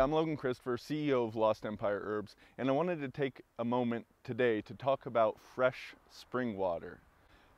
I'm Logan Christopher, CEO of Lost Empire Herbs, and I wanted to take a moment today to talk about fresh spring water.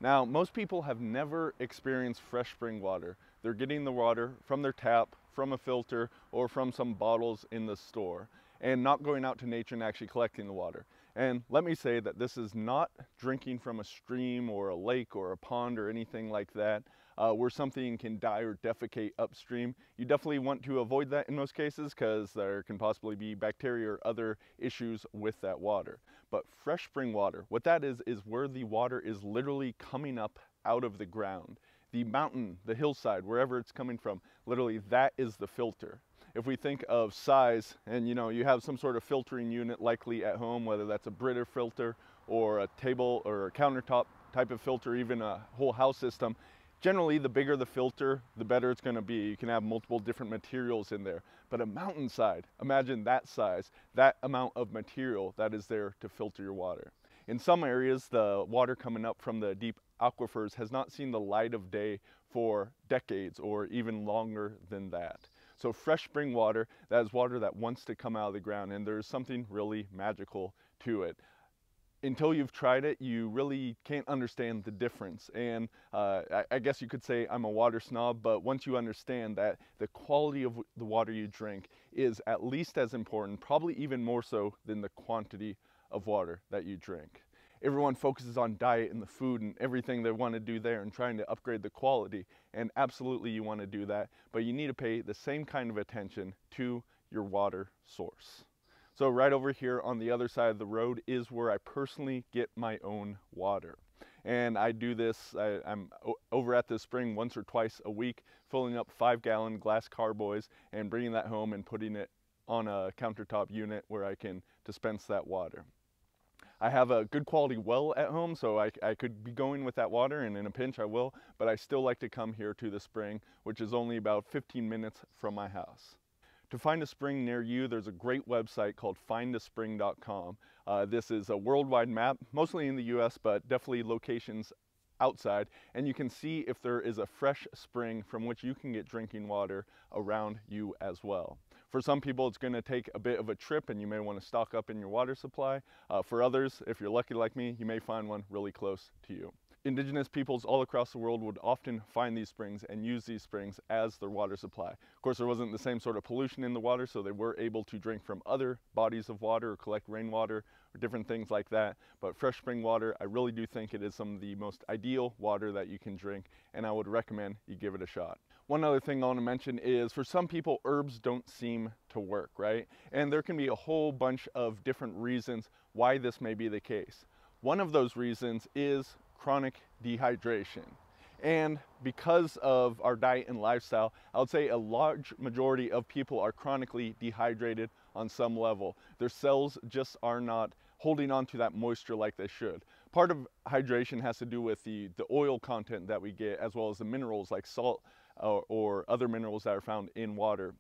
Now, most people have never experienced fresh spring water. They're getting the water from their tap, from a filter, or from some bottles in the store, and not going out to nature and actually collecting the water. And let me say that this is not drinking from a stream or a lake or a pond or anything like that uh, where something can die or defecate upstream. You definitely want to avoid that in most cases because there can possibly be bacteria or other issues with that water. But fresh spring water, what that is, is where the water is literally coming up out of the ground. The mountain, the hillside, wherever it's coming from, literally that is the filter if we think of size and you know you have some sort of filtering unit likely at home whether that's a Brita filter or a table or a countertop type of filter even a whole house system Generally, the bigger the filter, the better it's gonna be. You can have multiple different materials in there. But a mountainside, imagine that size, that amount of material that is there to filter your water. In some areas, the water coming up from the deep aquifers has not seen the light of day for decades or even longer than that. So fresh spring water, that is water that wants to come out of the ground and there's something really magical to it until you've tried it, you really can't understand the difference. And uh, I, I, guess you could say I'm a water snob, but once you understand that the quality of the water you drink is at least as important, probably even more so than the quantity of water that you drink. Everyone focuses on diet and the food and everything they want to do there and trying to upgrade the quality. And absolutely you want to do that, but you need to pay the same kind of attention to your water source. So right over here on the other side of the road is where I personally get my own water. And I do this, I, am over at this spring once or twice a week, filling up five gallon glass carboys and bringing that home and putting it on a countertop unit where I can dispense that water. I have a good quality well at home, so I, I, could be going with that water, and in a pinch I will, but I still like to come here to the spring, which is only about 15 minutes from my house. To find a spring near you, there's a great website called findaspring.com. Uh, this is a worldwide map, mostly in the US, but definitely locations outside, and you can see if there is a fresh spring from which you can get drinking water around you as well. For some people, it's going to take a bit of a trip and you may want to stock up in your water supply. Uh, for others, if you're lucky like me, you may find one really close to you indigenous peoples all across the world would often find these springs and use these springs as their water supply. Of course, there wasn't the same sort of pollution in the water, so they were able to drink from other bodies of water or collect rainwater or different things like that. But fresh spring water, I really do think it is some of the most ideal water that you can drink, and I would recommend you give it a shot. One other thing I want to mention is for some people, herbs don't seem to work, right? And there can be a whole bunch of different reasons why this may be the case. One of those reasons is chronic dehydration. And because of our diet and lifestyle, I would say a large majority of people are chronically dehydrated on some level. Their cells just are not holding on to that moisture like they should. Part of hydration has to do with the, the oil content that we get, as well as the minerals like salt or, or other minerals that are found in water.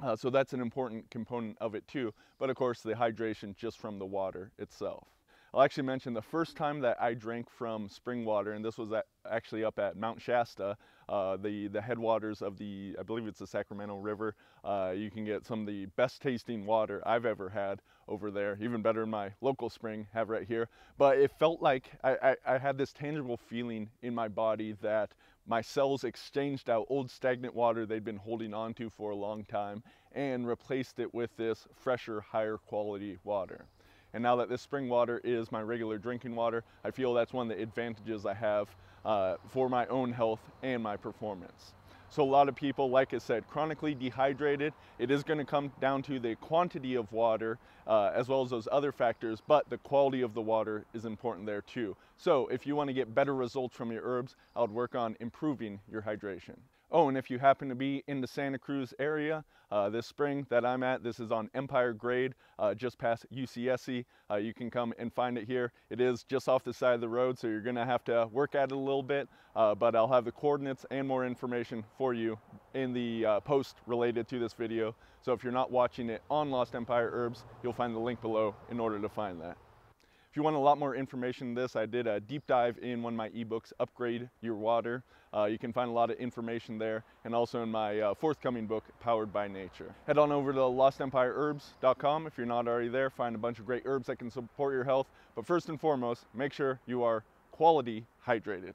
Uh, so that's an important component of it too. But of course, the hydration just from the water itself. I'll actually mention the first time that I drank from spring water, and this was at, actually up at Mount Shasta, uh, the, the headwaters of the, I believe it's the Sacramento River. Uh, you can get some of the best tasting water I've ever had over there, even better than my local spring have right here. But it felt like I, I, I had this tangible feeling in my body that my cells exchanged out old stagnant water they'd been holding on to for a long time and replaced it with this fresher, higher quality water. And now that this spring water is my regular drinking water, I feel that's one of the advantages I have uh, for my own health and my performance. So a lot of people, like I said, chronically dehydrated. It is going to come down to the quantity of water uh, as well as those other factors, but the quality of the water is important there too. So if you want to get better results from your herbs, I would work on improving your hydration. Oh, and if you happen to be in the Santa Cruz area uh, this spring that I'm at, this is on Empire Grade, uh, just past UCSC. Uh, you can come and find it here. It is just off the side of the road, so you're going to have to work at it a little bit, uh, but I'll have the coordinates and more information for you in the uh, post related to this video. So if you're not watching it on Lost Empire Herbs, you'll find the link below in order to find that. If you want a lot more information on this, I did a deep dive in one of my ebooks, Upgrade Your Water. Uh, you can find a lot of information there and also in my uh, forthcoming book, Powered by Nature. Head on over to lostempireherbs.com if you're not already there. Find a bunch of great herbs that can support your health. But first and foremost, make sure you are quality hydrated.